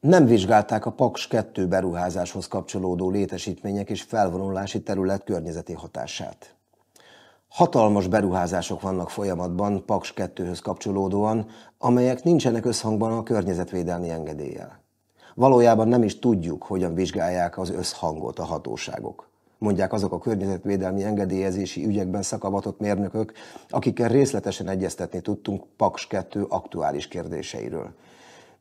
Nem vizsgálták a Paks 2 beruházáshoz kapcsolódó létesítmények és felvonulási terület környezeti hatását. Hatalmas beruházások vannak folyamatban Paks 2-höz kapcsolódóan, amelyek nincsenek összhangban a környezetvédelmi engedéllyel. Valójában nem is tudjuk, hogyan vizsgálják az összhangot a hatóságok mondják azok a környezetvédelmi engedélyezési ügyekben szakavatott mérnökök, akikkel részletesen egyeztetni tudtunk Paks 2 aktuális kérdéseiről.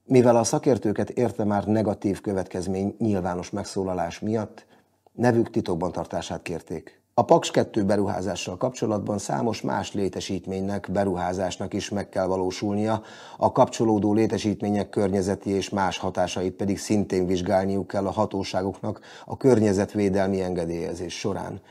Mivel a szakértőket érte már negatív következmény nyilvános megszólalás miatt, nevük titokban tartását kérték. A Paks 2 beruházással kapcsolatban számos más létesítménynek, beruházásnak is meg kell valósulnia, a kapcsolódó létesítmények környezeti és más hatásait pedig szintén vizsgálniuk kell a hatóságoknak a környezetvédelmi engedélyezés során.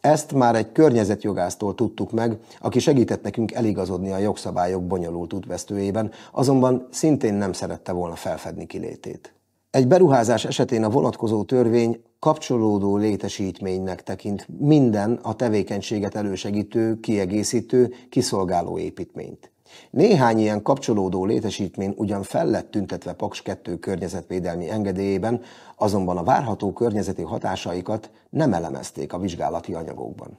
Ezt már egy környezetjogásztól tudtuk meg, aki segített nekünk eligazodni a jogszabályok bonyolult útvesztőjében, azonban szintén nem szerette volna felfedni kilétét. Egy beruházás esetén a vonatkozó törvény kapcsolódó létesítménynek tekint minden a tevékenységet elősegítő, kiegészítő, kiszolgáló építményt. Néhány ilyen kapcsolódó létesítmény ugyan fel lett tüntetve Paks 2 környezetvédelmi engedélyében, azonban a várható környezeti hatásaikat nem elemezték a vizsgálati anyagokban.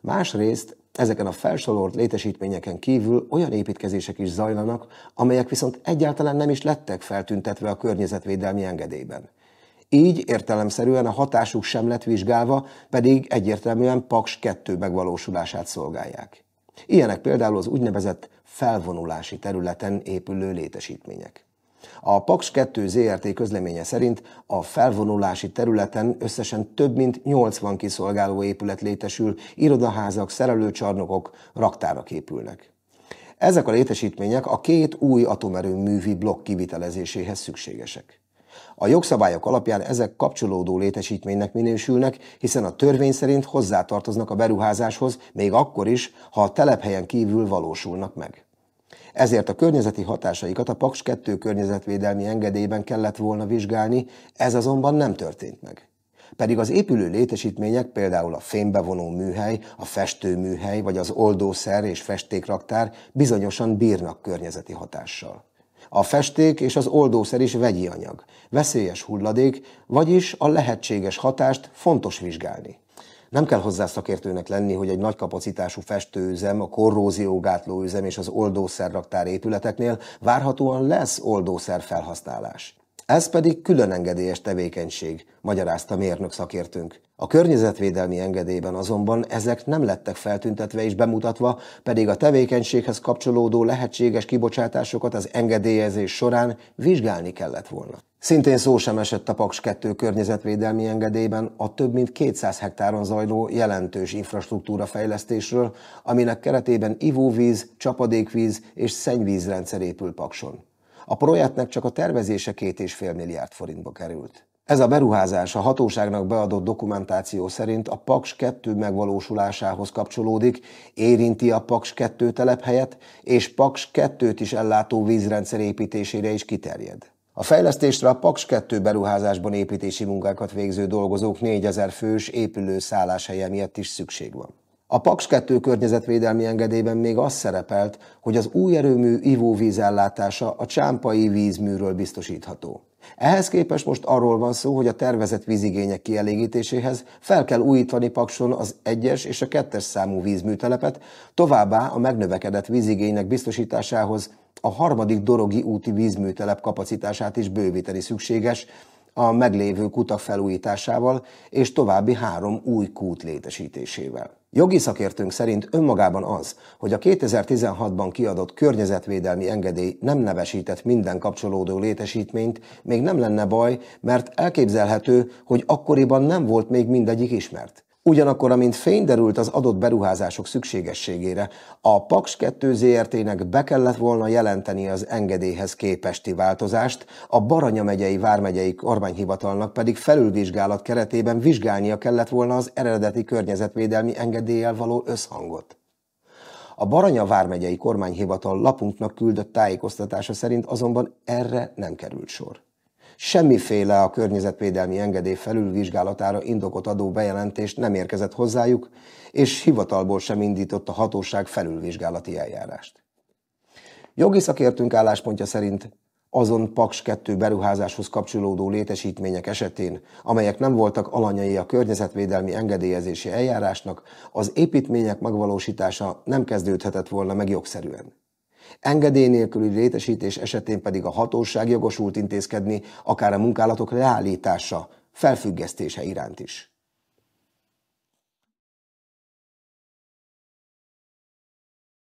Másrészt ezeken a felsorolt létesítményeken kívül olyan építkezések is zajlanak, amelyek viszont egyáltalán nem is lettek feltüntetve a környezetvédelmi engedélyben. Így értelemszerűen a hatásuk sem lett vizsgálva, pedig egyértelműen Paks 2 megvalósulását szolgálják. Ilyenek például az úgynevezett felvonulási területen épülő létesítmények. A Pax 2 ZRT közleménye szerint a felvonulási területen összesen több mint 80 kiszolgáló épület létesül, irodaházak, szerelőcsarnokok, raktárak épülnek. Ezek a létesítmények a két új atomerőművi blokk kivitelezéséhez szükségesek. A jogszabályok alapján ezek kapcsolódó létesítménynek minősülnek, hiszen a törvény szerint hozzátartoznak a beruházáshoz, még akkor is, ha a telephelyen kívül valósulnak meg. Ezért a környezeti hatásaikat a Paks 2 környezetvédelmi engedélyben kellett volna vizsgálni, ez azonban nem történt meg. Pedig az épülő létesítmények, például a fémbevonó műhely, a festőműhely vagy az oldószer és festékraktár bizonyosan bírnak környezeti hatással. A festék és az oldószer is vegyi anyag, veszélyes hulladék, vagyis a lehetséges hatást fontos vizsgálni. Nem kell hozzá szakértőnek lenni, hogy egy nagy kapacitású festőüzem, a korróziógátlóüzem és az oldószerraktár épületeknél várhatóan lesz oldószer felhasználás. Ez pedig különengedélyes tevékenység, magyarázta mérnök szakértőnk. A környezetvédelmi engedélyben azonban ezek nem lettek feltüntetve és bemutatva, pedig a tevékenységhez kapcsolódó lehetséges kibocsátásokat az engedélyezés során vizsgálni kellett volna. Szintén szó sem esett a Paks 2 környezetvédelmi engedélyben a több mint 200 hektáron zajló jelentős infrastruktúra fejlesztésről, aminek keretében ivóvíz, csapadékvíz és szennyvízrendszer épül Pakson. A projektnek csak a tervezése két és fél milliárd forintba került. Ez a beruházás a hatóságnak beadott dokumentáció szerint a Paks 2 megvalósulásához kapcsolódik, érinti a Paks 2 telephelyet, és Paks 2-t is ellátó vízrendszer építésére is kiterjed. A fejlesztésre a Paks 2 beruházásban építési munkákat végző dolgozók 4000 fős épülő szálláshelye miatt is szükség van. A Paks 2 környezetvédelmi engedélyben még az szerepelt, hogy az új erőmű ivóvíz ellátása a csámpai vízműről biztosítható. Ehhez képest most arról van szó, hogy a tervezett vízigények kielégítéséhez fel kell újítani Pakson az 1-es és a 2-es számú vízműtelepet, továbbá a megnövekedett vízigénynek biztosításához a harmadik dorogi úti vízműtelep kapacitását is bővíteni szükséges, a meglévő kutak felújításával és további három új kút létesítésével. Jogi szakértőnk szerint önmagában az, hogy a 2016-ban kiadott környezetvédelmi engedély nem nevesített minden kapcsolódó létesítményt, még nem lenne baj, mert elképzelhető, hogy akkoriban nem volt még mindegyik ismert. Ugyanakkor, amint fény derült az adott beruházások szükségességére, a Paks 2 ZRT-nek be kellett volna jelenteni az engedélyhez képesti változást, a Baranya megyei vármegyei kormányhivatalnak pedig felülvizsgálat keretében vizsgálnia kellett volna az eredeti környezetvédelmi engedéllyel való összhangot. A Baranya vármegyei kormányhivatal lapunknak küldött tájékoztatása szerint azonban erre nem került sor semmiféle a környezetvédelmi engedély felülvizsgálatára indokot adó bejelentést nem érkezett hozzájuk, és hivatalból sem indított a hatóság felülvizsgálati eljárást. Jogi szakértünk álláspontja szerint azon Paks 2 beruházáshoz kapcsolódó létesítmények esetén, amelyek nem voltak alanyai a környezetvédelmi engedélyezési eljárásnak, az építmények megvalósítása nem kezdődhetett volna meg jogszerűen. Engedély nélküli létesítés esetén pedig a hatóság jogosult intézkedni akár a munkálatok leállítása, felfüggesztése iránt is.